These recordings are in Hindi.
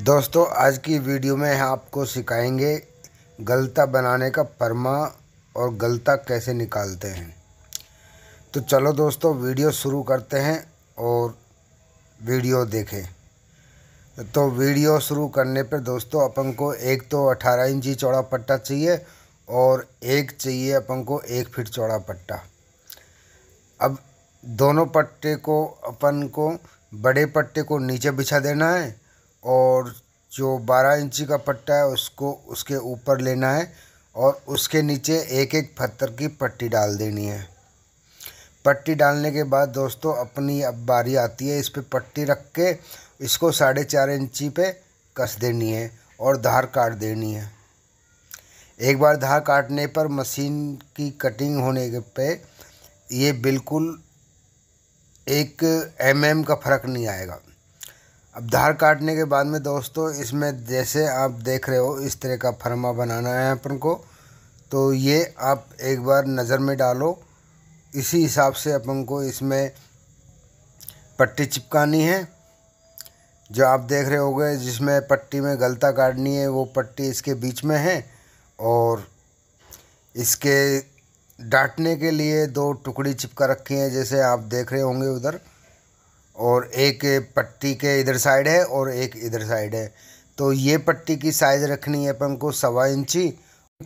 दोस्तों आज की वीडियो में आपको सिखाएंगे गलता बनाने का परमा और गलता कैसे निकालते हैं तो चलो दोस्तों वीडियो शुरू करते हैं और वीडियो देखें तो वीडियो शुरू करने पर दोस्तों अपन को एक तो 18 इंची चौड़ा पट्टा चाहिए और एक चाहिए अपन को एक फीट चौड़ा पट्टा अब दोनों पट्टे को अपन को बड़े पट्टे को नीचे बिछा देना है और जो बारह इंची का पट्टा है उसको उसके ऊपर लेना है और उसके नीचे एक एक पत्थर की पट्टी डाल देनी है पट्टी डालने के बाद दोस्तों अपनी अब बारी आती है इस पर पट्टी रख के इसको साढ़े चार इंची पे कस देनी है और धार काट देनी है एक बार धार काटने पर मशीन की कटिंग होने पे ये बिल्कुल एक एम का फ़र्क नहीं आएगा अब धार काटने के बाद में दोस्तों इसमें जैसे आप देख रहे हो इस तरह का फरमा बनाना है अपन को तो ये आप एक बार नज़र में डालो इसी हिसाब से अपन को इसमें पट्टी चिपकानी है जो आप देख रहे होगे जिसमें पट्टी में गलता काटनी है वो पट्टी इसके बीच में है और इसके डांटने के लिए दो टुकड़ी चिपका रखी हैं जैसे आप देख रहे होंगे उधर और एक पट्टी के इधर साइड है और एक इधर साइड है तो ये पट्टी की साइज़ रखनी है अपन को सवा इंची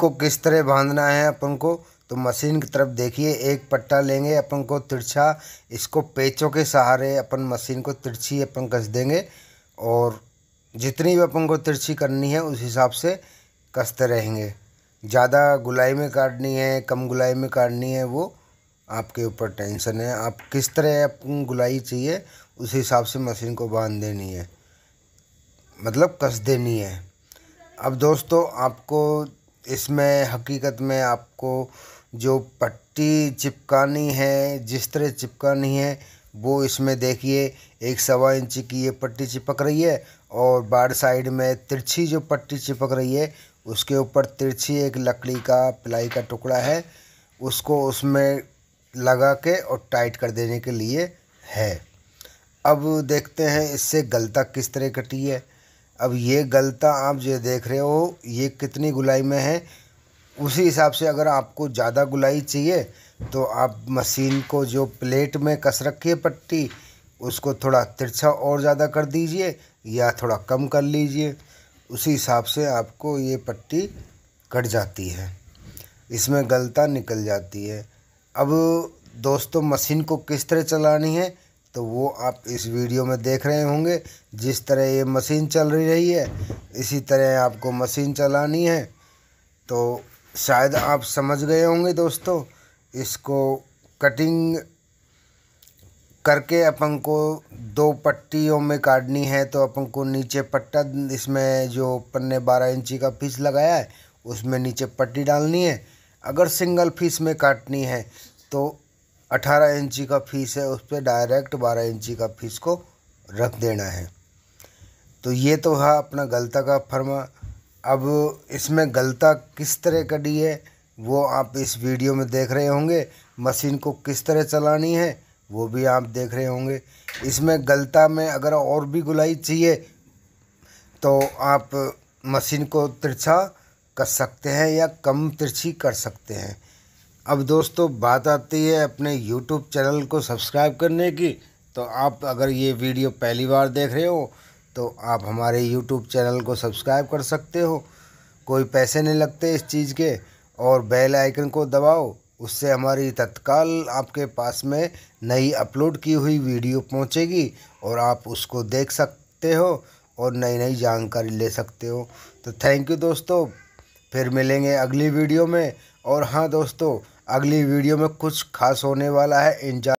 को किस तरह बांधना है अपन को तो मशीन की तरफ देखिए एक पट्टा लेंगे अपन को तिरछा इसको पेचों के सहारे अपन मशीन को तिरछी अपन कस देंगे और जितनी भी अपन को तिरछी करनी है उस हिसाब से कसते रहेंगे ज़्यादा गुलाई में काटनी है कम गुलाई में काटनी है वो आपके ऊपर टेंशन है आप किस तरह आपको गुलाई चाहिए उस हिसाब से मशीन को बांध देनी है मतलब कस देनी है अब दोस्तों आपको इसमें हकीकत में आपको जो पट्टी चिपकानी है जिस तरह चिपकानी है वो इसमें देखिए एक सवा इंच की ये पट्टी चिपक रही है और बार साइड में तिरछी जो पट्टी चिपक रही है उसके ऊपर तिरछी एक लकड़ी का प्लाई का टुकड़ा है उसको उसमें लगा के और टाइट कर देने के लिए है अब देखते हैं इससे गलता किस तरह कटी है अब ये गलता आप जो देख रहे हो ये कितनी गुलाई में है उसी हिसाब से अगर आपको ज़्यादा गुलाई चाहिए तो आप मशीन को जो प्लेट में कस रखी है पट्टी उसको थोड़ा तिरछा और ज़्यादा कर दीजिए या थोड़ा कम कर लीजिए उसी हिसाब से आपको ये पट्टी कट जाती है इसमें गलता निकल जाती है अब दोस्तों मशीन को किस तरह चलानी है तो वो आप इस वीडियो में देख रहे होंगे जिस तरह ये मशीन चल रही है इसी तरह आपको मशीन चलानी है तो शायद आप समझ गए होंगे दोस्तों इसको कटिंग करके अपन को दो पट्टियों में काटनी है तो अपन को नीचे पट्टा इसमें जो पन्ने बारह इंची का पीस लगाया है उसमें नीचे पट्टी डालनी है अगर सिंगल फीस में काटनी है तो 18 इंची का फीस है उस पर डायरेक्ट 12 इंची का फीस को रख देना है तो ये तो है अपना गलता का फर्मा अब इसमें गलता किस तरह कटी है वो आप इस वीडियो में देख रहे होंगे मशीन को किस तरह चलानी है वो भी आप देख रहे होंगे इसमें गलता में अगर और भी गुलाई चाहिए तो आप मशीन को तिरछा कर सकते हैं या कम तिरछी कर सकते हैं अब दोस्तों बात आती है अपने YouTube चैनल को सब्सक्राइब करने की तो आप अगर ये वीडियो पहली बार देख रहे हो तो आप हमारे YouTube चैनल को सब्सक्राइब कर सकते हो कोई पैसे नहीं लगते इस चीज़ के और बेल आइकन को दबाओ उससे हमारी तत्काल आपके पास में नई अपलोड की हुई वीडियो पहुंचेगी और आप उसको देख सकते हो और नई नई जानकारी ले सकते हो तो थैंक यू दोस्तों फिर मिलेंगे अगली वीडियो में और हाँ दोस्तों अगली वीडियो में कुछ खास होने वाला है इंजा